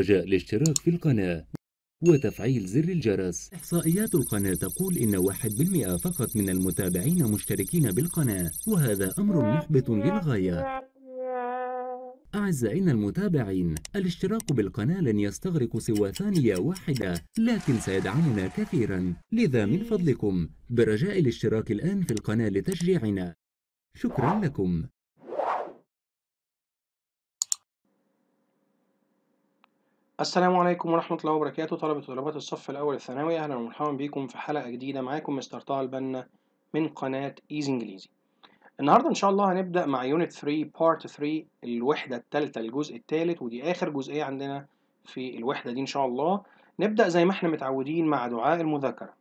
رجاء الاشتراك في القناة وتفعيل زر الجرس إحصائيات القناة تقول إن 1% فقط من المتابعين مشتركين بالقناة وهذا أمر محبط للغاية أعزائنا المتابعين الاشتراك بالقناة لن يستغرق سوى ثانية واحدة لكن سيدعمنا كثيرا لذا من فضلكم برجاء الاشتراك الآن في القناة لتشجيعنا شكرا لكم السلام عليكم ورحمة الله وبركاته طلبة وطلبات الصف الأول الثانوي أهلا ومرحبا بكم في حلقة جديدة معاكم مستر طه البنا من قناة إيز إنجليزي النهاردة إن شاء الله هنبدأ مع يونت 3 بارت 3 الوحدة الثالثة الجزء الثالث ودي آخر جزئية عندنا في الوحدة دي إن شاء الله نبدأ زي ما إحنا متعودين مع دعاء المذاكرة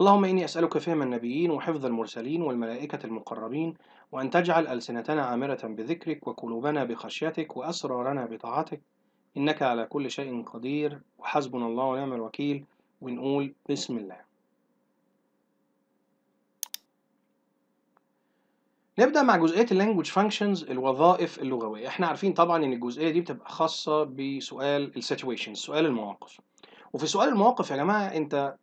اللهم إني أسألك فهم النبيين وحفظ المرسلين والملائكة المقربين وأن تجعل ألسنتنا عامرة بذكرك وقلوبنا بخشيتك وأسرارنا بطاعتك إنك على كل شيء قدير وحسبنا الله ونعم الوكيل ونقول بسم الله نبدأ مع جزئية language functions الوظائف اللغوية احنا عارفين طبعا ان الجزئية دي بتبقى خاصة بسؤال situation سؤال المواقف وفي سؤال المواقف يا جماعة انت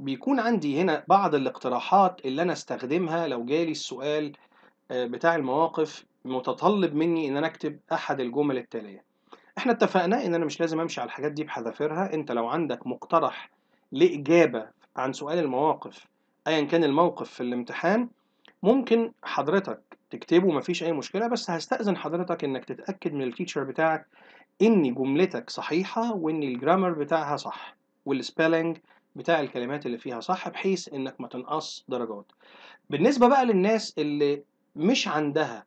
بيكون عندي هنا بعض الاقتراحات اللي انا استخدمها لو جالي السؤال آه، بتاع المواقف متطلب مني ان انا اكتب احد الجمل التاليه احنا اتفقنا ان انا مش لازم امشي على الحاجات دي بحذافيرها انت لو عندك مقترح لاجابه عن سؤال المواقف ايا كان الموقف في الامتحان ممكن حضرتك تكتبه مفيش اي مشكله بس هستاذن حضرتك انك تتاكد من التيتشر بتاعك ان جملتك صحيحه وان الجرامر بتاعها صح والسبيلنج بتاع الكلمات اللي فيها صح بحيث انك ما تنقص درجات بالنسبه بقى للناس اللي مش عندها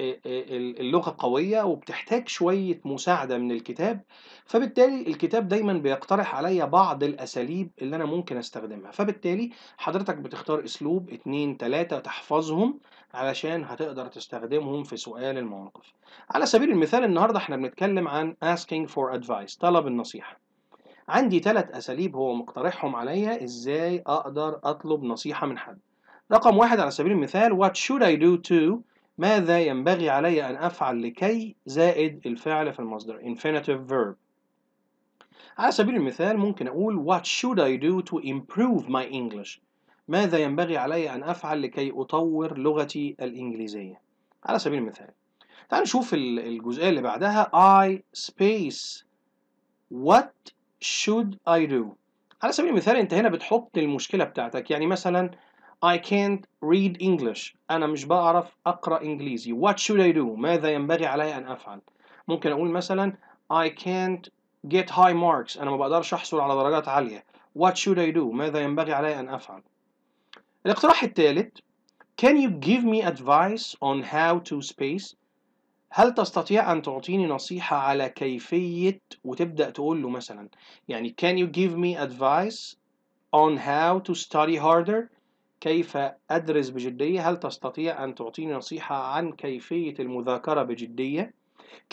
اللغة قوية وبتحتاج شوية مساعدة من الكتاب فبالتالي الكتاب دايما بيقترح عليا بعض الأساليب اللي أنا ممكن أستخدمها فبالتالي حضرتك بتختار أسلوب اتنين تلاتة تحفظهم علشان هتقدر تستخدمهم في سؤال المواقف على سبيل المثال النهاردة احنا بنتكلم عن asking for advice طلب النصيحة عندي ثلاث أساليب هو مقترحهم عليا إزاي أقدر أطلب نصيحة من حد رقم واحد على سبيل المثال what should I do to ماذا ينبغي علي أن أفعل لكي زائد الفعل في المصدر infinitive verb على سبيل المثال ممكن أقول what should I do to improve my English ماذا ينبغي علي أن أفعل لكي أطور لغتي الإنجليزية على سبيل المثال تعال نشوف الجزئية اللي بعدها I space what should I do على سبيل المثال انت هنا بتحط المشكلة بتاعتك يعني مثلا I can't read English أنا مش بعرف أقرأ إنجليزي What should I do ماذا ينبغي علي أن أفعل ممكن أقول مثلا I can't get high marks أنا ما بقدرش أحصل على درجات عالية What should I do ماذا ينبغي علي أن أفعل الاقتراح الثالث Can you give me advice on how to space هل تستطيع أن تعطيني نصيحة على كيفية وتبدأ تقول له مثلا يعني can you give me advice on how to study harder كيف أدرس بجدية؟ هل تستطيع أن تعطيني نصيحة عن كيفية المذاكرة بجدية؟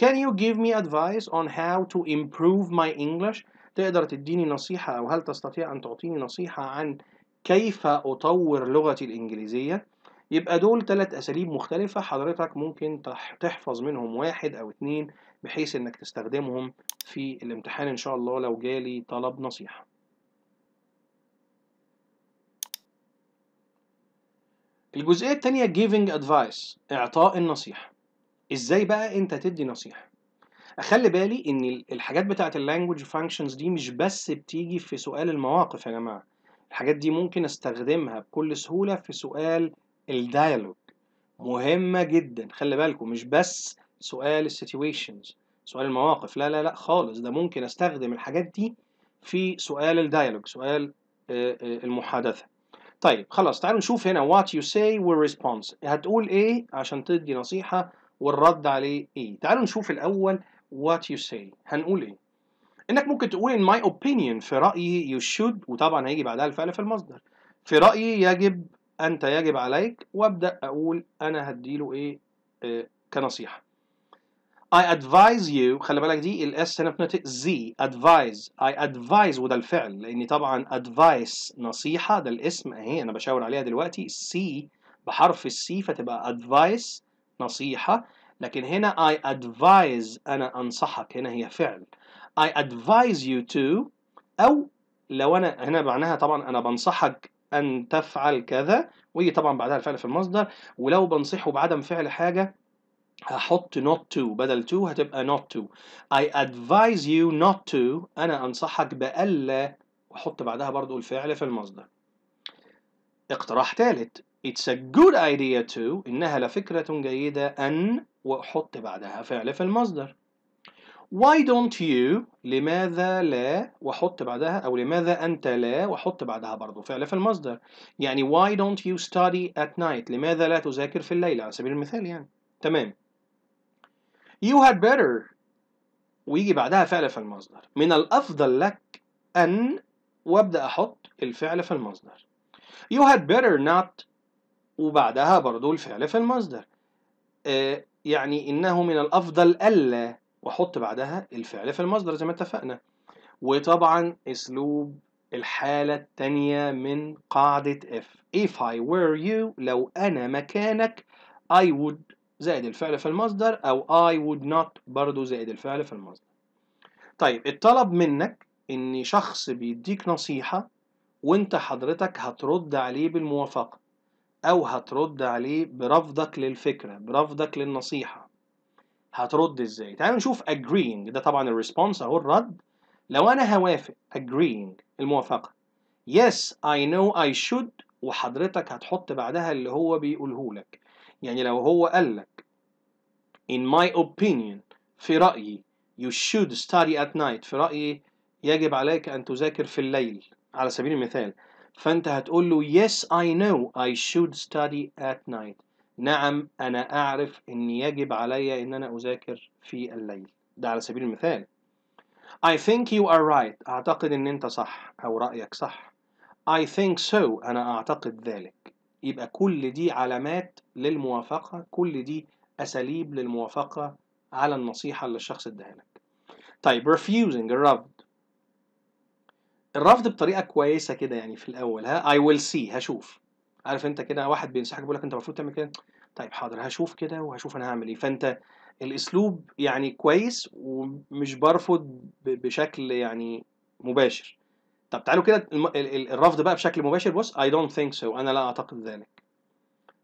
Can you give me advice on how to improve my English؟ تقدر تديني نصيحة أو هل تستطيع أن تعطيني نصيحة عن كيف أطور لغتي الإنجليزية؟ يبقى دول ثلاث أساليب مختلفة حضرتك ممكن تحفظ منهم واحد أو اتنين بحيث إنك تستخدمهم في الامتحان إن شاء الله لو جالي طلب نصيحة. الجزئية التانية giving advice إعطاء النصيحة إزاي بقى أنت تدي نصيحة أخلي بالي إن الحاجات بتاعة اللانجوج فانكشنز دي مش بس بتيجي في سؤال المواقف يا جماعة الحاجات دي ممكن استخدمها بكل سهولة في سؤال الديالوج مهمة جدا خلي بالكم مش بس سؤال السيتويشنز سؤال المواقف لا لا لا خالص ده ممكن استخدم الحاجات دي في سؤال الديالوج سؤال آه، آه، المحادثة طيب خلاص تعالوا نشوف هنا what you say will response هتقول ايه عشان تدي نصيحة والرد عليه ايه تعالوا نشوف الاول what you say هنقول ايه انك ممكن تقول in my opinion في رأيي you should وطبعا هيجي بعدها الفعل في المصدر في رأيي يجب انت يجب عليك وابدأ اقول انا هديله ايه, إيه كنصيحة I advise you خلي بالك دي الاس هنا في زي advise I advise وده الفعل لان طبعا advice نصيحه ده الاسم اهي انا بشاور عليها دلوقتي سي بحرف السي فتبقى advice نصيحه لكن هنا I advise انا انصحك هنا هي فعل I advise you to او لو انا هنا معناها طبعا انا بنصحك ان تفعل كذا وهي طبعا بعدها الفعل في المصدر ولو بنصحه بعدم فعل حاجه هحط not to بدل to هتبقى not to I advise you not to أنا أنصحك بألا وأحط بعدها برضو الفعل في المصدر اقتراح ثالث It's a good idea to إنها لفكرة جيدة أن وأحط بعدها فعل في المصدر Why don't you لماذا لا وأحط بعدها أو لماذا أنت لا وأحط بعدها برضو فعل في المصدر يعني why don't you study at night لماذا لا تذاكر في الليل على سبيل المثال يعني تمام You had better ويجي بعدها فعل في المصدر من الأفضل لك أن وابدأ أحط الفعل في المصدر You had better not وبعدها برضو الفعل في المصدر آه يعني إنه من الأفضل ألا وأحط بعدها الفعل في المصدر زي ما اتفقنا وطبعا أسلوب الحالة التانية من قاعدة if if I were you لو أنا مكانك I would زائد الفعل في المصدر أو I would not برضو زائد الفعل في المصدر طيب الطلب منك إن شخص بيديك نصيحة وأنت حضرتك هترد عليه بالموافقة أو هترد عليه برفضك للفكرة برفضك للنصيحة هترد إزاي؟ تعالوا نشوف agreeing ده طبعا الريسبونس أهو الرد لو أنا هوافق agreeing الموافقة yes I know I should وحضرتك هتحط بعدها اللي هو بيقوله لك يعني لو هو قال لك in my opinion في رأيي you should study at night في رأيي يجب عليك أن تذاكر في الليل على سبيل المثال فأنت هتقول له yes I know I should study at night نعم أنا أعرف أن يجب علي أن أنا أذاكر في الليل ده على سبيل المثال I think you are right أعتقد أن أنت صح أو رأيك صح I think so أنا أعتقد ذلك يبقى كل دي علامات للموافقة كل دي أساليب للموافقة على النصيحة اللي الشخص اداها لك طيب refusing الرفض الرفض بطريقة كويسة كده يعني في الأول ها I will see هشوف عارف أنت كده واحد بينصحك بيقول لك أنت المفروض تعمل كده طيب حاضر هشوف كده وهشوف أنا هعمل إيه فأنت الأسلوب يعني كويس ومش برفض بشكل يعني مباشر طب تعالوا كده الرفض بقى بشكل مباشر بص I don't think so أنا لا أعتقد ذلك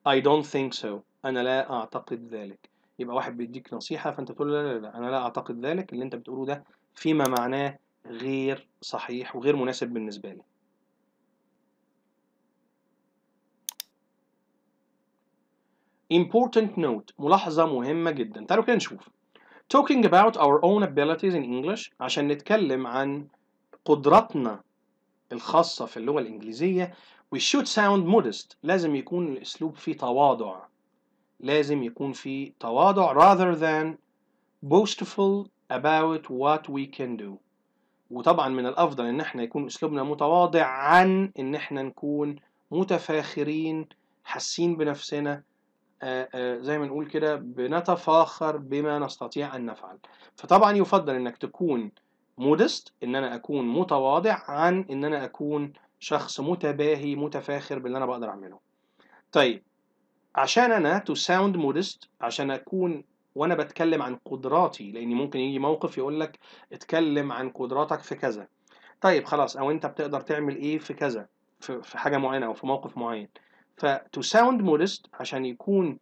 I don't think so أنا لا أعتقد ذلك يبقى واحد بيديك نصيحة فأنت تقول لا لا لا أنا لا أعتقد ذلك اللي أنت بتقوله ده فيما معناه غير صحيح وغير مناسب بالنسبة لي Important note ملاحظة مهمة جدا تعالوا كده نشوف Talking about our own abilities in English عشان نتكلم عن قدراتنا الخاصة في اللغة الإنجليزية we should sound modest لازم يكون الأسلوب فيه تواضع لازم يكون فيه تواضع rather than boastful about what we can do وطبعا من الأفضل إن احنا يكون أسلوبنا متواضع عن إن احنا نكون متفاخرين حاسين بنفسنا آآ آه، آآ آه، زي ما نقول كده بنتفاخر بما نستطيع أن نفعل فطبعا يفضل إنك تكون مودست ان انا اكون متواضع عن ان انا اكون شخص متباهي متفاخر باللي انا بقدر اعمله طيب عشان انا تو ساوند مودست عشان اكون وانا بتكلم عن قدراتي لان ممكن يجي موقف يقول لك اتكلم عن قدراتك في كذا طيب خلاص او انت بتقدر تعمل ايه في كذا في حاجه معينه او في موقف معين فتو ساوند مودست عشان يكون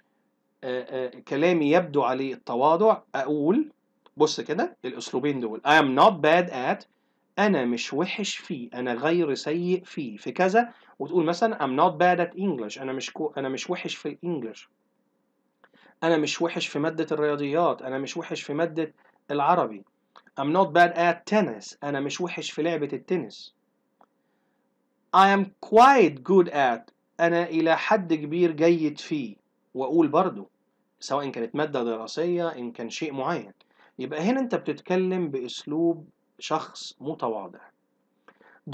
كلامي يبدو عليه التواضع اقول بص كده الاسلوبين دول I am not bad at انا مش وحش فيه انا غير سيء فيه في كذا وتقول مثلا I'm not bad at English انا مش كو انا مش وحش في الانجلش انا مش وحش في ماده الرياضيات انا مش وحش في ماده العربي I'm not bad at tennis انا مش وحش في لعبه التنس I am quite good at انا الى حد كبير جيد فيه واقول برضه سواء كانت ماده دراسيه ان كان شيء معين يبقى هنا انت بتتكلم باسلوب شخص متواضع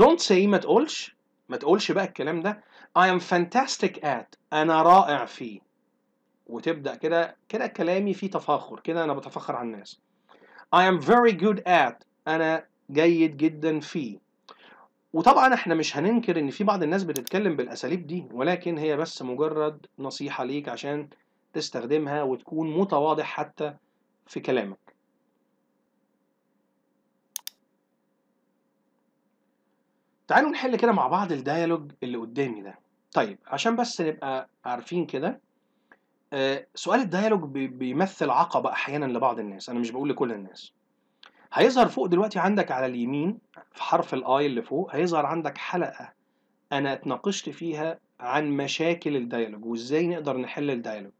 don't say ما تقولش ما تقولش بقى الكلام ده I am fantastic at أنا رائع فيه وتبدأ كده كده كلامي فيه تفاخر كده أنا بتفخر على الناس I am very good at أنا جيد جدا فيه وطبعا احنا مش هننكر ان في بعض الناس بتتكلم بالاساليب دي ولكن هي بس مجرد نصيحة ليك عشان تستخدمها وتكون متواضع حتى في كلامك تعالوا نحل كده مع بعض الديالوج اللي قدامي ده طيب عشان بس نبقى عارفين كده آه، سؤال الديالوج بيمثل عقبة أحيانا لبعض الناس أنا مش بقول لكل الناس هيظهر فوق دلوقتي عندك على اليمين في حرف الاي اللي فوق هيظهر عندك حلقة أنا اتناقشت فيها عن مشاكل الديالوج وإزاي نقدر نحل الديالوج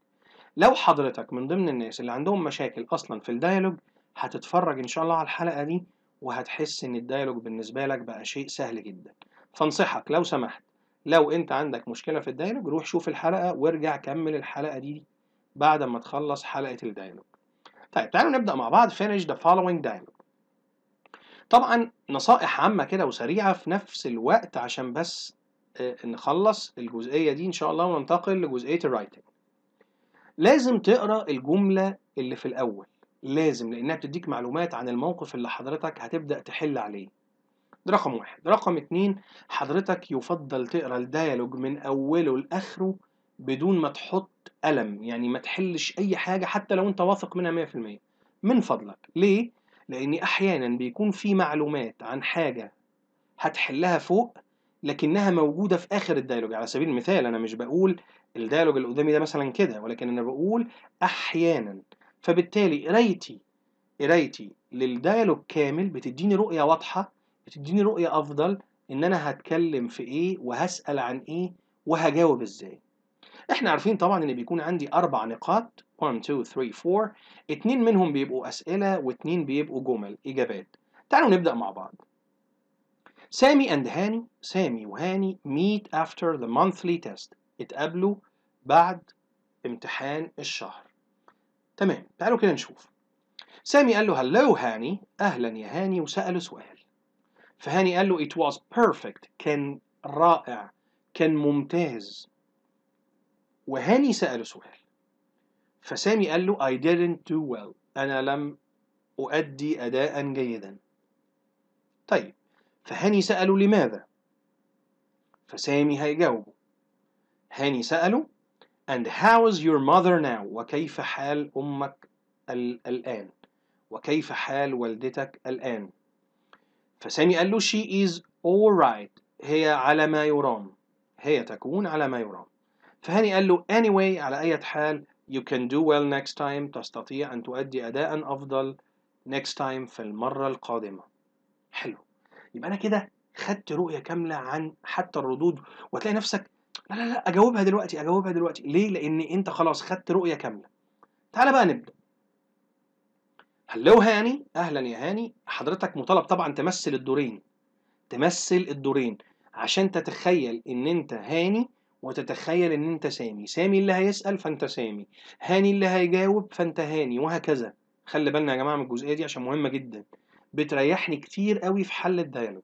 لو حضرتك من ضمن الناس اللي عندهم مشاكل أصلا في الديالوج هتتفرج إن شاء الله على الحلقة دي وهتحس ان الديالوج بالنسبه لك بقى شيء سهل جدا فانصحك لو سمحت لو انت عندك مشكله في الديالوج روح شوف الحلقه وارجع كمل الحلقه دي بعد ما تخلص حلقه الديالوج طيب تعالوا نبدا مع بعض finish the following dialogue طبعا نصائح عامه كده وسريعه في نفس الوقت عشان بس آه، نخلص الجزئيه دي ان شاء الله وننتقل لجزئيه الرايتنج لازم تقرا الجمله اللي في الاول لازم لانها بتديك معلومات عن الموقف اللي حضرتك هتبدا تحل عليه ده رقم واحد رقم اتنين حضرتك يفضل تقرا الديالوج من اوله لاخره بدون ما تحط قلم يعني ما تحلش اي حاجه حتى لو انت واثق منها 100% من فضلك ليه لان احيانا بيكون في معلومات عن حاجه هتحلها فوق لكنها موجوده في اخر الديالوج على سبيل المثال انا مش بقول الديالوج اللي قدامي ده مثلا كده ولكن انا بقول احيانا فبالتالي قرايتي قرايتي للديالوج كامل بتديني رؤية واضحة بتديني رؤية أفضل إن أنا هتكلم في إيه وهسأل عن إيه وهجاوب إزاي إحنا عارفين طبعا إن بيكون عندي أربع نقاط 1 2 3 4 اتنين منهم بيبقوا أسئلة واتنين بيبقوا جمل إجابات تعالوا نبدأ مع بعض سامي أند هاني سامي وهاني meet after the monthly test اتقابلوا بعد امتحان الشهر تمام تعالوا كده نشوف سامي قال له هلو هاني اهلا يا هاني وساله سؤال فهاني قال له it was perfect كان رائع كان ممتاز وهاني ساله سؤال فسامي قال له I didn't do well أنا لم أؤدي أداء جيدا طيب فهاني سأله لماذا فسامي هيجاوبه هاني سأله and how is your mother now وكيف حال أمك الآن وكيف حال والدتك الآن فسامي قال له she is alright هي على ما يرام هي تكون على ما يرام فهاني قال له anyway على أي حال you can do well next time تستطيع أن تؤدي أداء أفضل next time في المرة القادمة حلو يبقى أنا كده خدت رؤية كاملة عن حتى الردود وتلاقي نفسك لا لا لا اجاوبها دلوقتي اجاوبها دلوقتي ليه لان انت خلاص خدت رؤيه كامله تعالى بقى نبدا هلو هاني اهلا يا هاني حضرتك مطالب طبعا تمثل الدورين تمثل الدورين عشان تتخيل ان انت هاني وتتخيل ان انت سامي سامي اللي هيسال فانت سامي هاني اللي هيجاوب فانت هاني وهكذا خلي بالنا يا جماعه من الجزئيه دي عشان مهمه جدا بتريحني كتير قوي في حل الديالوج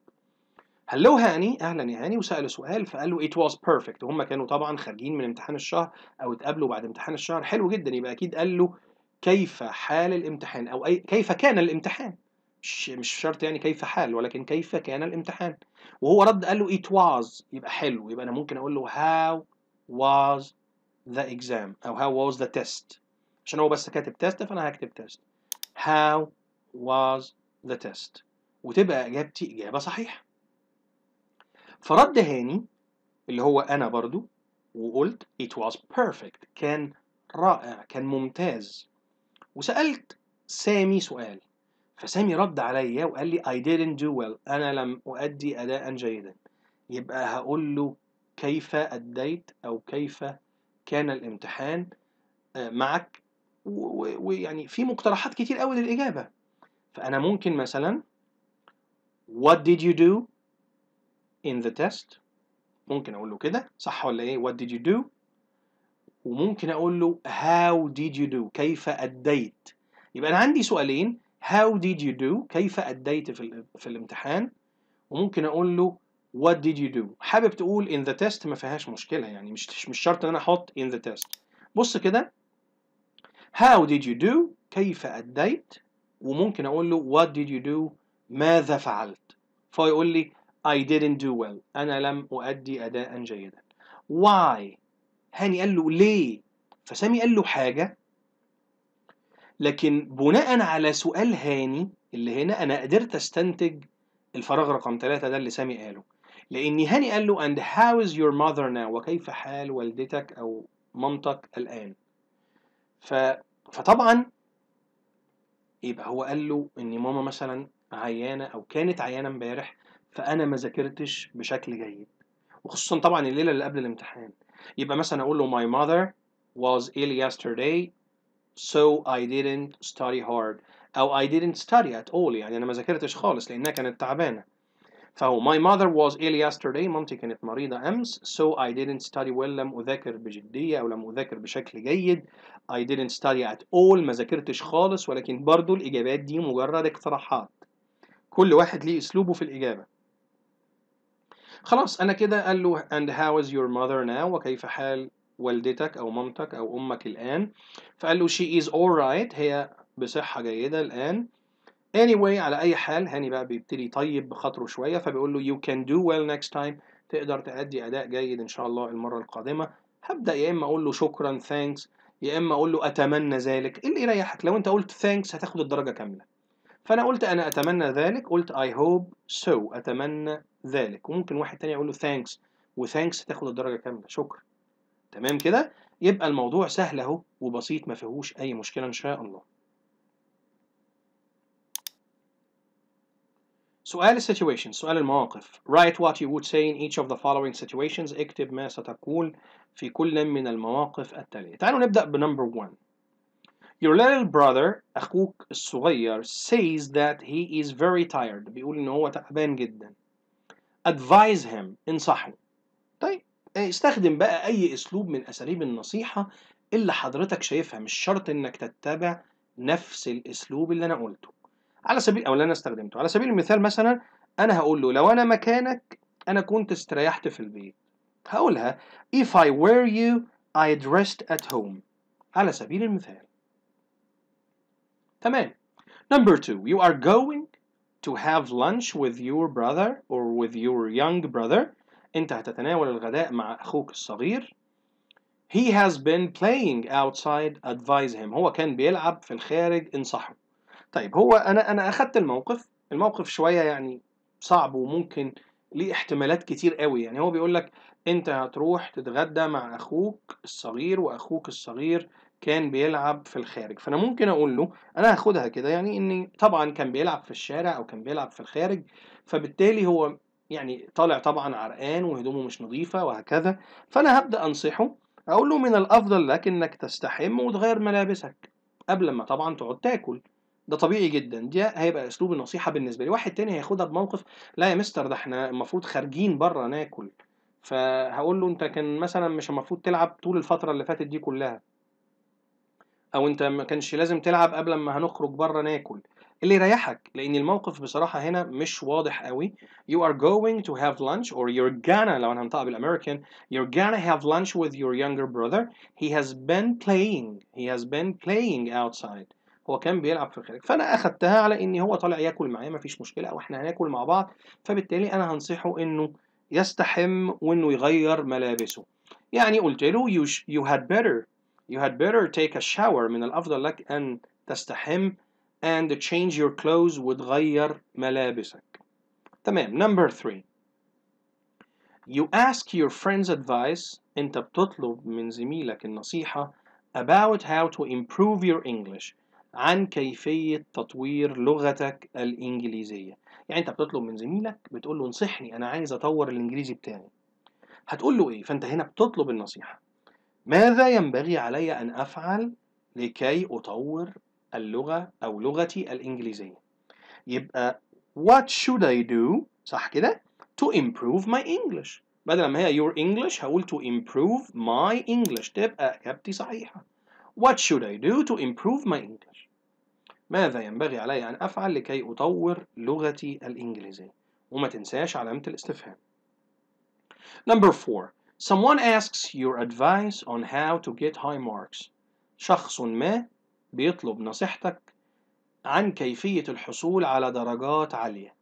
هلو هاني اهلا يا هاني وسال سؤال فقال له ات واز بيرفكت وهم كانوا طبعا خارجين من امتحان الشهر او اتقابلوا بعد امتحان الشهر حلو جدا يبقى اكيد قال له كيف حال الامتحان او أي كيف كان الامتحان مش مش شرط يعني كيف حال ولكن كيف كان الامتحان وهو رد قال له ات واز يبقى حلو يبقى انا ممكن اقول له هاو واز ذا اكزام او هاو واز ذا تيست عشان هو بس كاتب تيست فانا هكتب تيست هاو واز ذا تيست وتبقى اجابتي اجابه صحيحه فرد هاني اللي هو أنا برضو وقلت it was perfect كان رائع كان ممتاز وسألت سامي سؤال فسامي رد عليا وقال لي I didn't do well أنا لم أؤدي أداء جيدا يبقى هقول له كيف أديت أو كيف كان الامتحان آه، معك ويعني في مقترحات كتير قوي للإجابة فأنا ممكن مثلا What did you do in the test ممكن اقول له كده صح ولا ايه what did you do وممكن اقول له how did you do كيف اديت يبقى انا عندي سؤالين how did you do كيف اديت في في الامتحان وممكن اقول له what did you do حابب تقول in the test ما فيهاش مشكله يعني مش مش شرط ان انا احط in the test بص كده how did you do كيف اديت وممكن اقول له what did you do ماذا فعلت فيقول لي I didn't do well أنا لم أؤدي أداء جيدا Why هاني قال له ليه فسامي قال له حاجة لكن بناء على سؤال هاني اللي هنا أنا قدرت أستنتج الفراغ رقم ثلاثة ده اللي سامي قاله لأن هاني قال له and how is your mother now وكيف حال والدتك أو مامتك الآن ف... فطبعا يبقى هو قال له ان ماما مثلا عيانه او كانت عيانه امبارح فانا ما ذاكرتش بشكل جيد وخصوصا طبعا الليله اللي قبل الامتحان يبقى مثلا اقول له my mother was ill yesterday so I didn't study hard او I didn't study at all يعني انا ما ذاكرتش خالص لانها كانت تعبانه فهو my mother was ill yesterday مامتي كانت مريضة أمس so I didn't study well لم أذاكر بجدية أو لم أذاكر بشكل جيد I didn't study at all ما ذاكرتش خالص ولكن برضو الإجابات دي مجرد اقتراحات كل واحد ليه أسلوبه في الإجابة خلاص أنا كده قال له and how is your mother now وكيف حال والدتك أو مامتك أو أمك الآن فقال له she is alright هي بصحة جيدة الآن anyway على أي حال هاني بقى بيبتدي طيب بخاطره شوية فبيقول له you can do well next time تقدر تأدي أداء جيد إن شاء الله المرة القادمة هبدأ يا إما أقول له شكرا thanks يا إما أقول له أتمنى ذلك إيه اللي يريحك لو أنت قلت thanks هتاخد الدرجة كاملة فأنا قلت أنا أتمنى ذلك قلت I hope so أتمنى ذلك وممكن واحد تاني يقول له thanks وثانكس تاخد الدرجة كاملة شكرا تمام كده يبقى الموضوع سهل أهو وبسيط ما فيهوش أي مشكلة إن شاء الله سؤال السيتويشن سؤال المواقف write what you would say in each of the following situations اكتب ما ستقول في كل من المواقف التالية تعالوا نبدأ بنمبر 1 Your little brother أخوك الصغير says that he is very tired بيقول إن هو تعبان جدا advise him انصحه طيب استخدم بقى أي أسلوب من أساليب النصيحة اللي حضرتك شايفها مش شرط إنك تتبع نفس الأسلوب اللي أنا قلته على سبيل أو اللي أنا استخدمته على سبيل المثال مثلا أنا هقول له لو أنا مكانك أنا كنت استريحت في البيت هقولها if I were you I dressed at home على سبيل المثال تمام number two you are going to have lunch with your brother or with your young brother أنت هتتناول الغداء مع أخوك الصغير He has been playing outside advise him هو كان بيلعب في الخارج انصحه طيب هو أنا أنا أخدت الموقف الموقف شوية يعني صعب وممكن ليه احتمالات كتير قوي يعني هو بيقول لك أنت هتروح تتغدى مع أخوك الصغير وأخوك الصغير كان بيلعب في الخارج فانا ممكن اقول له انا هاخدها كده يعني ان طبعا كان بيلعب في الشارع او كان بيلعب في الخارج فبالتالي هو يعني طالع طبعا عرقان وهدومه مش نظيفه وهكذا فانا هبدا انصحه اقول له من الافضل لك انك تستحم وتغير ملابسك قبل ما طبعا تقعد تاكل ده طبيعي جدا ده هيبقى اسلوب النصيحه بالنسبه لي واحد تاني هياخدها بموقف لا يا مستر ده احنا المفروض خارجين بره ناكل فهقول له انت كان مثلا مش المفروض تلعب طول الفتره اللي فاتت دي كلها او انت ما كانش لازم تلعب قبل ما هنخرج بره ناكل اللي يريحك لان الموقف بصراحه هنا مش واضح قوي you are going to have lunch or you're gonna لو انا هنطقها بالامريكان you're gonna have lunch with your younger brother he has been playing he has been playing outside هو كان بيلعب في الخارج فانا اخدتها على ان هو طالع ياكل معايا مفيش مشكله او احنا هناكل مع بعض فبالتالي انا هنصحه انه يستحم وانه يغير ملابسه يعني قلت له you, you had better You had better take a shower من الأفضل لك أن تستحم and change your clothes وتغير ملابسك تمام number three You ask your friend's advice أنت بتطلب من زميلك النصيحة about how to improve your English عن كيفية تطوير لغتك الإنجليزية يعني أنت بتطلب من زميلك بتقول له انصحني أنا عايز أطور الإنجليزي بتاعي هتقول له إيه فأنت هنا بتطلب النصيحة ماذا ينبغي علي أن أفعل لكي أطور اللغة أو لغتي الإنجليزية يبقى what should I do صح كده to improve my English بدل ما هي your English هقول to improve my English تبقى إجابتي صحيحة what should I do to improve my English ماذا ينبغي علي أن أفعل لكي أطور لغتي الإنجليزية وما تنساش علامة الاستفهام Number four Someone asks your advice on how to get high marks. شخص ما بيطلب نصيحتك عن كيفية الحصول على درجات عالية.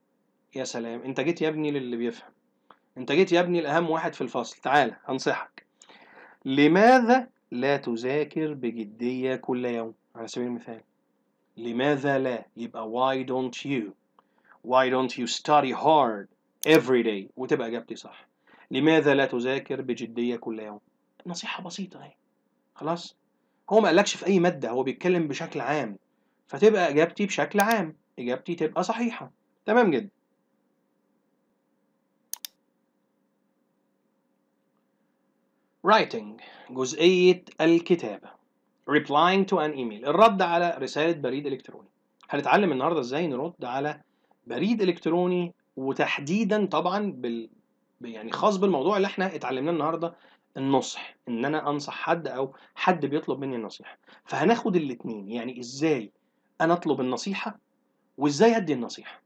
يا سلام، أنت جيت يا ابني للي بيفهم. أنت جيت يا ابني لأهم واحد في الفصل، تعال أنصحك. لماذا لا تذاكر بجدية كل يوم؟ على سبيل المثال. لماذا لا؟ يبقى why don't you? Why don't you study hard every day؟ وتبقى إجابتي صح. لماذا لا تذاكر بجدية كل يوم نصيحة بسيطة اهي خلاص هو ما قالكش في أي مادة هو بيتكلم بشكل عام فتبقى إجابتي بشكل عام إجابتي تبقى صحيحة تمام جدا Writing جزئية الكتابة Replying to an email الرد على رسالة بريد إلكتروني هنتعلم النهاردة إزاي نرد على بريد إلكتروني وتحديدا طبعا يعني خاص بالموضوع اللي احنا اتعلمناه النهارده النصح ان انا انصح حد او حد بيطلب مني النصيحه فهناخد الاثنين يعني ازاي انا اطلب النصيحه وازاي ادي النصيحه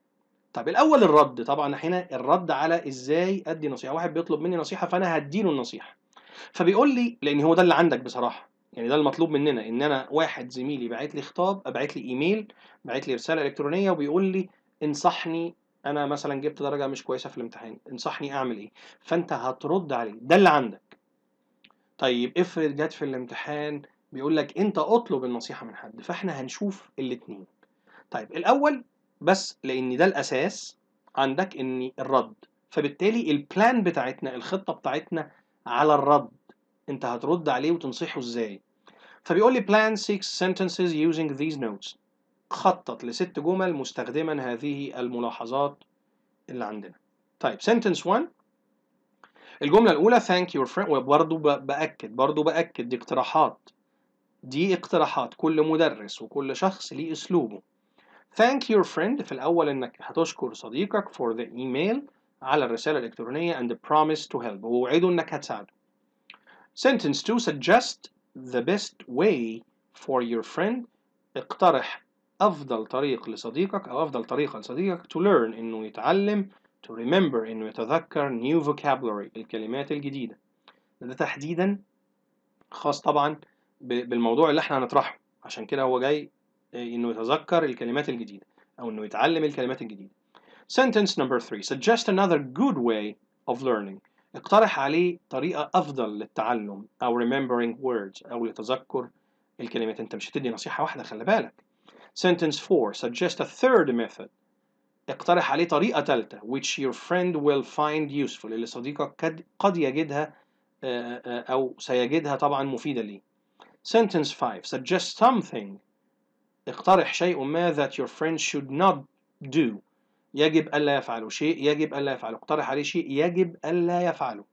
طب الاول الرد طبعا هنا الرد على ازاي ادي نصيحه واحد بيطلب مني نصيحه فانا هديله النصيحه فبيقول لي لان هو ده اللي عندك بصراحه يعني ده المطلوب مننا ان انا واحد زميلي باعت لي خطاب باعت لي ايميل باعت لي رساله الكترونيه وبيقول لي انصحني انا مثلا جبت درجه مش كويسه في الامتحان انصحني اعمل ايه فانت هترد عليه ده اللي عندك طيب افرض جت في الامتحان بيقول لك انت اطلب النصيحه من حد فاحنا هنشوف الاثنين طيب الاول بس لان ده الاساس عندك ان الرد فبالتالي البلان بتاعتنا الخطه بتاعتنا على الرد انت هترد عليه وتنصحه ازاي فبيقول لي plan six sentences using these notes خطط لست جمل مستخدما هذه الملاحظات اللي عندنا طيب sentence 1 الجملة الأولى thank your friend وبرضه بأكد برضه بأكد دي اقتراحات دي اقتراحات كل مدرس وكل شخص ليه أسلوبه thank your friend في الأول إنك هتشكر صديقك for the email على الرسالة الإلكترونية and the promise to help ووعده إنك هتساعده sentence 2 suggest the best way for your friend اقترح أفضل طريق لصديقك أو أفضل طريقة لصديقك to learn إنه يتعلم to remember إنه يتذكر new vocabulary الكلمات الجديدة ده تحديدا خاص طبعا بالموضوع اللي احنا هنطرحه عشان كده هو جاي آه، إنه يتذكر الكلمات الجديدة أو إنه يتعلم الكلمات الجديدة sentence number three suggest another good way of learning اقترح عليه طريقة أفضل للتعلم أو remembering words أو لتذكر الكلمات أنت مش هتدي نصيحة واحدة خلي بالك Sentence four Suggest a third method اقترح عليه طريقة ثالثة which your friend will find useful اللي صديقك قد يجدها آه، آه، أو سيجدها طبعا مفيدة ليه Sentence five Suggest something اقترح شيء ما that your friend should not do يجب ألا يفعله شيء يجب ألا يفعله اقترح عليه شيء يجب ألا يفعله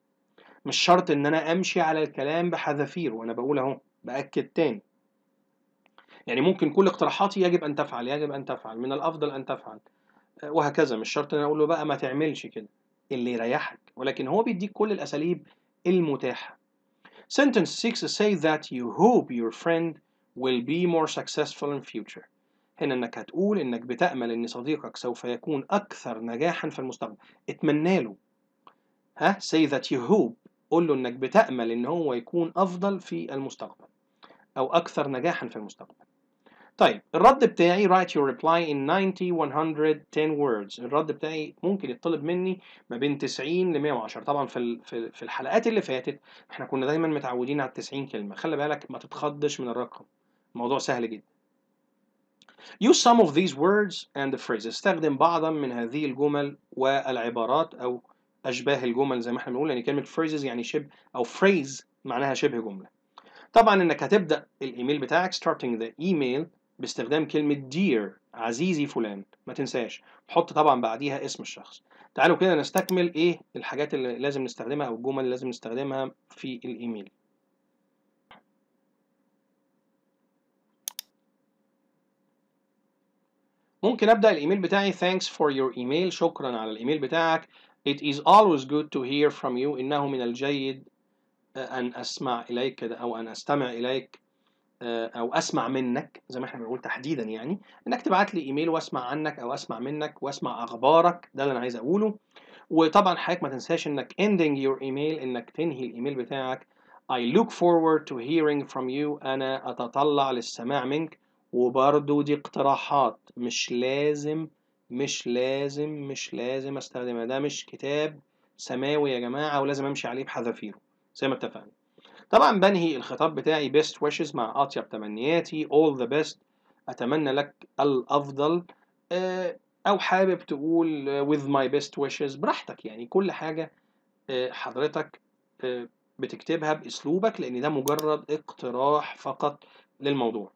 مش شرط ان انا امشي على الكلام بحذافير وانا بقول اهو باكد تاني يعني ممكن كل اقتراحاتي يجب ان تفعل يجب ان تفعل من الافضل ان تفعل آه، وهكذا مش شرط ان اقول له بقى ما تعملش كده اللي يريحك ولكن هو بيديك كل الاساليب المتاحه sentence 6 say that you hope your friend will be more successful in future هنا انك هتقول انك بتأمل ان صديقك سوف يكون اكثر نجاحا في المستقبل اتمنى له ها say that you hope قول له انك بتأمل ان هو يكون افضل في المستقبل او اكثر نجاحا في المستقبل طيب الرد بتاعي write your reply in 90 110 words الرد بتاعي ممكن يطلب مني ما بين 90 ل 110 طبعا في في الحلقات اللي فاتت احنا كنا دايما متعودين على 90 كلمه خلي بالك ما تتخضش من الرقم الموضوع سهل جدا Use some of these words and the phrases استخدم بعضا من هذه الجمل والعبارات أو أشباه الجمل زي ما احنا بنقول يعني كلمة phrases يعني شبه أو phrase معناها شبه جملة طبعا إنك هتبدأ الإيميل بتاعك starting the email باستخدام كلمة dear عزيزي فلان ما تنساش حط طبعا بعديها اسم الشخص تعالوا كده نستكمل ايه الحاجات اللي لازم نستخدمها او الجمل اللي لازم نستخدمها في الايميل ممكن ابدا الايميل بتاعي thanks for your email شكرا على الايميل بتاعك it is always good to hear from you انه من الجيد ان اسمع اليك او ان استمع اليك آه، او اسمع منك زي ما احنا بنقول تحديدا يعني انك تبعت لي ايميل واسمع عنك او اسمع منك واسمع اخبارك ده اللي انا عايز اقوله وطبعا حضرتك ما تنساش انك ending your email انك تنهي الايميل بتاعك I look forward to hearing from you انا اتطلع للسماع منك وبرضو دي اقتراحات مش لازم مش لازم مش لازم استخدمها ده مش كتاب سماوي يا جماعه ولازم امشي عليه بحذافيره زي ما اتفقنا طبعا بنهي الخطاب بتاعي best wishes مع أطيب تمنياتي all the best أتمنى لك الأفضل آه، أو حابب تقول with my best wishes براحتك يعني كل حاجة آه، حضرتك آه، بتكتبها بأسلوبك لأن ده مجرد اقتراح فقط للموضوع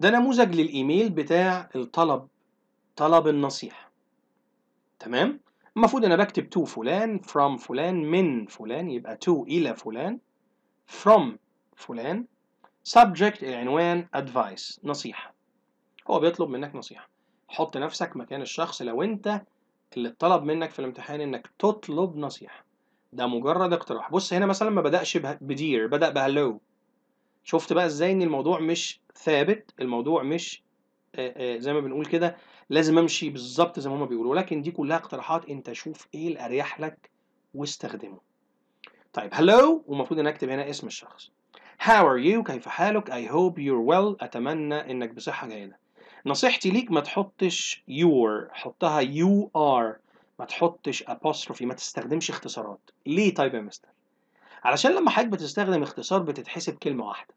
ده نموذج للإيميل بتاع الطلب طلب النصيحة تمام المفروض انا بكتب تو فلان from فلان من فلان يبقى تو الى فلان from فلان subject العنوان advice نصيحه هو بيطلب منك نصيحه حط نفسك مكان الشخص لو انت اللي اتطلب منك في الامتحان انك تطلب نصيحه ده مجرد اقتراح بص هنا مثلا ما بداش بدير بدا بهلو شفت بقى ازاي ان الموضوع مش ثابت الموضوع مش زي ما بنقول كده لازم امشي بالظبط زي ما هما بيقولوا لكن دي كلها اقتراحات انت شوف ايه الاريح لك واستخدمه طيب هلو ومفروض ان اكتب هنا اسم الشخص How are you كيف حالك I hope you're well اتمنى انك بصحة جيدة نصيحتي ليك ما تحطش your حطها you are ما تحطش apostrophe ما تستخدمش اختصارات ليه طيب يا مستر علشان لما حضرتك بتستخدم اختصار بتتحسب كلمة واحدة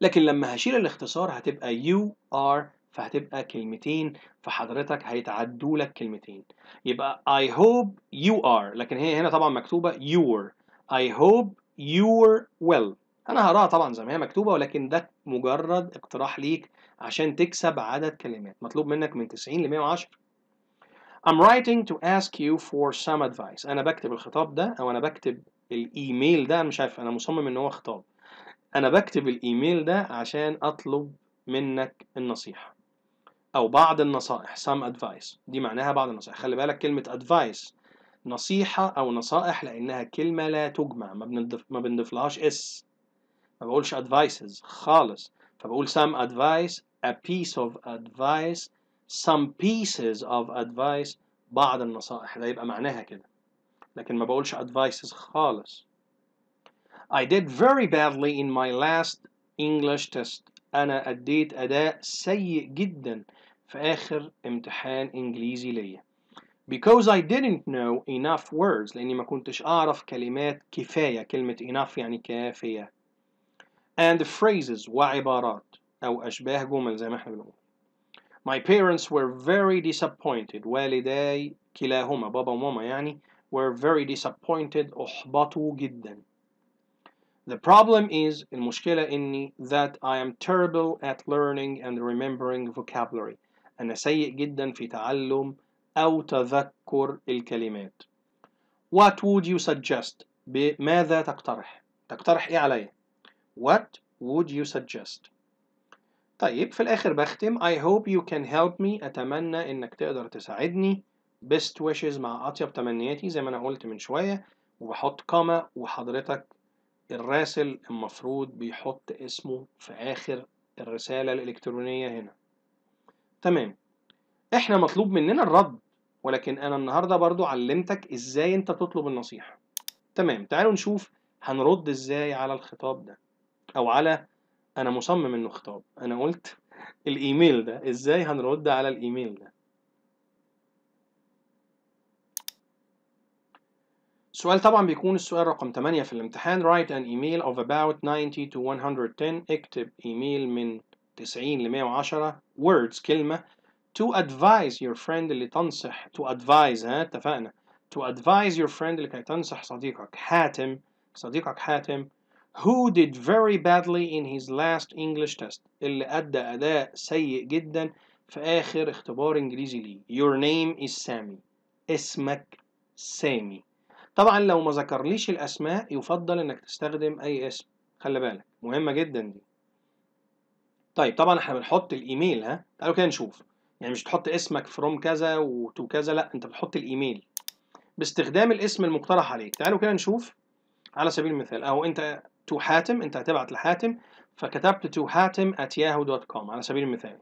لكن لما هشيل الاختصار هتبقى you are فهتبقى كلمتين فحضرتك هيتعدوا لك كلمتين يبقى I hope you are لكن هي هنا طبعا مكتوبة your I hope you're well انا هقراها طبعا زي ما هي مكتوبة ولكن ده مجرد اقتراح ليك عشان تكسب عدد كلمات مطلوب منك من 90 ل 110 I'm writing to ask you for some advice انا بكتب الخطاب ده او انا بكتب الايميل ده انا مش عارف انا مصمم ان هو خطاب انا بكتب الايميل ده عشان اطلب منك النصيحه أو بعض النصائح some advice دي معناها بعض النصائح خلي بالك كلمة advice نصيحة أو نصائح لأنها كلمة لا تجمع ما بنضيف ما بنضيفلهاش اس ما بقولش advices خالص فبقول some advice a piece of advice some pieces of advice بعض النصائح ده يبقى معناها كده لكن ما بقولش advices خالص I did very badly in my last English test أنا أديت أداء سيء جدا في آخر امتحان إنجليزي ليا because I didn't know enough words لأني ما كنتش أعرف كلمات كفاية كلمة enough يعني كافية and the phrases وعبارات أو أشباه جمل زي ما احنا بنقول My parents were very disappointed والداي كلاهما بابا وماما يعني were very disappointed أحبطوا جدا The problem is المشكلة إني that I am terrible at learning and remembering vocabulary أنا سيء جدا في تعلم أو تذكر الكلمات What would you suggest بماذا تقترح تقترح إيه عليا What would you suggest طيب في الآخر بختم I hope you can help me أتمنى إنك تقدر تساعدني best wishes مع أطيب تمنياتي زي ما أنا قلت من شوية وبحط كما وحضرتك الراسل المفروض بيحط اسمه في آخر الرسالة الإلكترونية هنا تمام احنا مطلوب مننا الرد ولكن انا النهارده برضو علمتك ازاي انت تطلب النصيحه تمام تعالوا نشوف هنرد ازاي على الخطاب ده او على انا مصمم انه خطاب انا قلت الايميل ده ازاي هنرد على الايميل ده السؤال طبعا بيكون السؤال رقم 8 في الامتحان write an email of about 90 to 110 اكتب ايميل من 90 ل 110 words كلمة to advise your friend اللي تنصح to advise ها اتفقنا to advise your friend اللي كي تنصح صديقك حاتم صديقك حاتم who did very badly in his last English test اللي أدى أداء سيء جدا في آخر اختبار إنجليزي ليه your name is Sammy اسمك سامي طبعا لو ما ذكرليش الأسماء يفضل إنك تستخدم أي اسم خلي بالك مهمة جدا دي طيب طبعا احنا بنحط الايميل ها تعالوا كده نشوف يعني مش بتحط اسمك فروم كذا وتو كذا لا انت بتحط الايميل باستخدام الاسم المقترح عليك تعالوا كده نشوف على سبيل المثال اهو انت تو حاتم انت هتبعت لحاتم فكتبت تو حاتم ات ياهو دوت كوم على سبيل المثال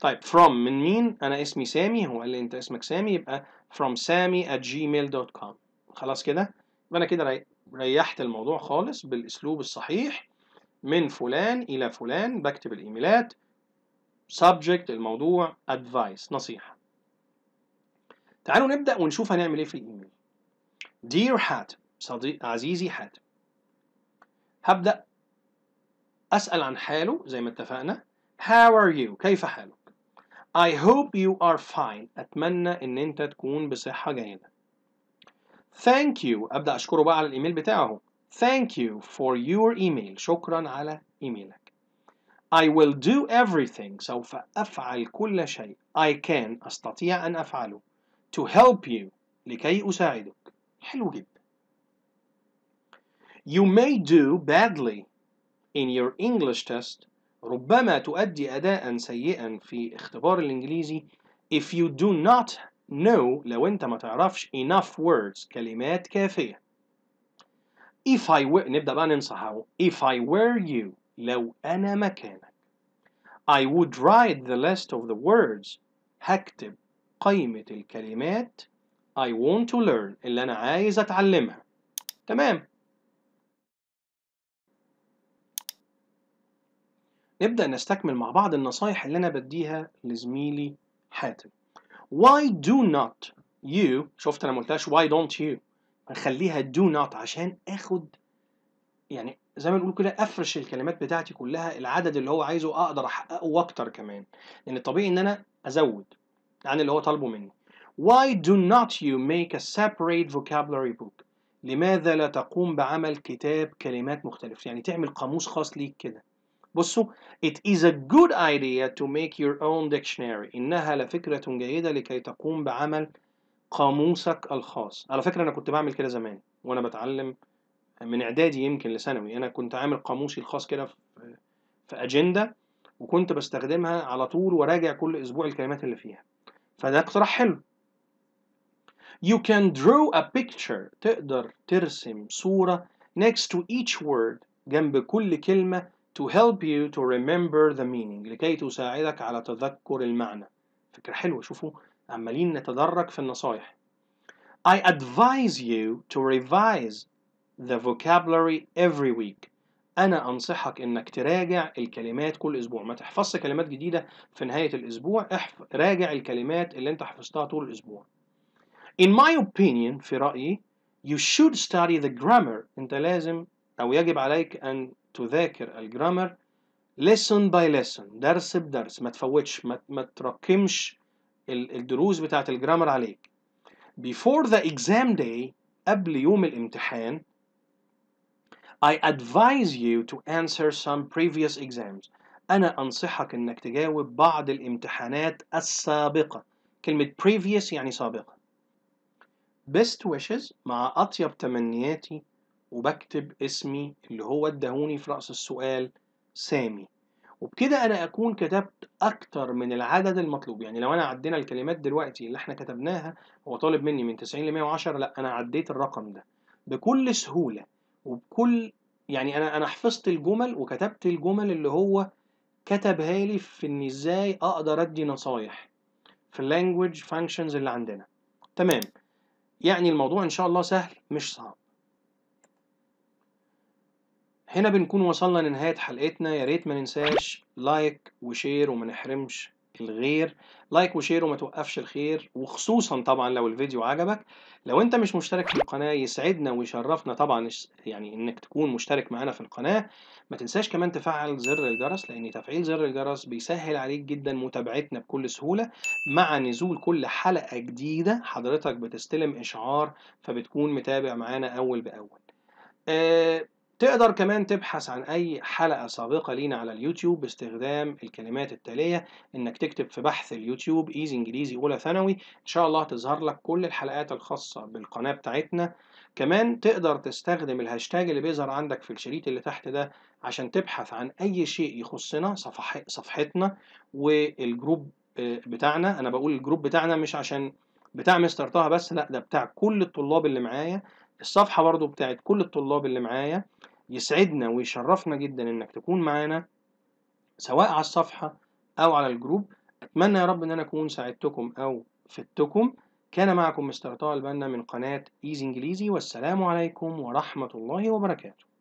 طيب فروم من مين انا اسمي سامي هو قال لي انت اسمك سامي يبقى فروم سامي ات جيميل دوت كوم خلاص كده يبقى انا كده ريحت الموضوع خالص بالاسلوب الصحيح من فلان إلى فلان بكتب الإيميلات subject الموضوع advice نصيحة تعالوا نبدأ ونشوف هنعمل إيه في الإيميل Dear حاتم صديق عزيزي حاتم هبدأ أسأل عن حاله زي ما اتفقنا How are you كيف حالك I hope you are fine أتمنى إن أنت تكون بصحة جيدة Thank you أبدأ أشكره بقى على الإيميل بتاعه Thank you for your email شكرا على ايميلك I will do everything سوف أفعل كل شيء I can أستطيع أن أفعله to help you لكي أساعدك حلو جدا You may do badly in your English test ربما تؤدي أداء سيئا في اختبار الإنجليزي if you do not know لو أنت ما تعرفش enough words كلمات كافية if I were نبدأ بقى ننصح اهو if I were you لو أنا مكانك I would write the list of the words هكتب قائمة الكلمات I want to learn اللي أنا عايز أتعلمها تمام نبدأ نستكمل مع بعض النصايح اللي أنا بديها لزميلي حاتم Why do not you شفت أنا ما قلتهاش why don't you هخليها دو نوت عشان اخد يعني زي ما نقول كده افرش الكلمات بتاعتي كلها العدد اللي هو عايزه اقدر احققه واكتر كمان لان الطبيعي ان انا ازود عن اللي هو طالبه مني Why do not you make a separate vocabulary book لماذا لا تقوم بعمل كتاب كلمات مختلفة يعني تعمل قاموس خاص ليك كده بصوا It is a good idea to make your own dictionary إنها لفكرة جيدة لكي تقوم بعمل قاموسك الخاص على فكرة أنا كنت بعمل كده زمان وأنا بتعلم من إعدادي يمكن لثانوي أنا كنت عامل قاموسي الخاص كده في أجندة وكنت بستخدمها على طول وراجع كل أسبوع الكلمات اللي فيها فده اقتراح حلو You can draw a picture تقدر ترسم صورة next to each word جنب كل كلمة to help you to remember the meaning لكي تساعدك على تذكر المعنى فكرة حلوة شوفوا عمالين نتدرج في النصايح I advise you to revise the vocabulary every week أنا أنصحك إنك تراجع الكلمات كل أسبوع ما تحفظش كلمات جديدة في نهاية الأسبوع احف... راجع الكلمات اللي أنت حفظتها طول الأسبوع In my opinion في رأيي you should study the grammar أنت لازم أو يجب عليك أن تذاكر الجرامر lesson by lesson درس بدرس ما تفوتش ما, ما تركمش الدروس بتاعة الجرامر عليك before the exam day قبل يوم الامتحان I advise you to answer some previous exams أنا أنصحك إنك تجاوب بعض الامتحانات السابقة كلمة previous يعني سابقة best wishes مع أطيب تمنياتي وبكتب اسمي اللي هو الدهوني في رأس السؤال سامي وبكده انا اكون كتبت اكتر من العدد المطلوب يعني لو انا عدينا الكلمات دلوقتي اللي احنا كتبناها هو طالب مني من 90 ل 110 لا انا عديت الرقم ده بكل سهوله وبكل يعني انا انا حفظت الجمل وكتبت الجمل اللي هو كتبها لي في ان ازاي اقدر ادي نصايح في اللانجوج فانكشنز اللي عندنا تمام يعني الموضوع ان شاء الله سهل مش صعب هنا بنكون وصلنا لنهاية حلقتنا يا ريت ما ننساش لايك وشير وما نحرمش الغير لايك وشير وما توقفش الخير وخصوصا طبعا لو الفيديو عجبك لو انت مش مشترك في القناة يسعدنا ويشرفنا طبعا يعني انك تكون مشترك معانا في القناة ما تنساش كمان تفعل زر الجرس لان تفعيل زر الجرس بيسهل عليك جدا متابعتنا بكل سهولة مع نزول كل حلقة جديدة حضرتك بتستلم اشعار فبتكون متابع معانا اول باول أه تقدر كمان تبحث عن أي حلقة سابقة لينا على اليوتيوب باستخدام الكلمات التالية إنك تكتب في بحث اليوتيوب إيزي إنجليزي أولى ثانوي إن شاء الله هتظهر لك كل الحلقات الخاصة بالقناة بتاعتنا كمان تقدر تستخدم الهاشتاج اللي بيظهر عندك في الشريط اللي تحت ده عشان تبحث عن أي شيء يخصنا صفح صفحتنا والجروب آه، بتاعنا أنا بقول الجروب بتاعنا مش عشان بتاع مستر طه بس لا ده بتاع كل الطلاب اللي معايا الصفحة برضو بتاعت كل الطلاب اللي معايا يسعدنا ويشرفنا جدا انك تكون معانا سواء على الصفحة او على الجروب اتمنى يا رب ان انا اكون ساعدتكم او فدتكم كان معكم مستر طه البنا من قناة ايزي انجليزي والسلام عليكم ورحمة الله وبركاته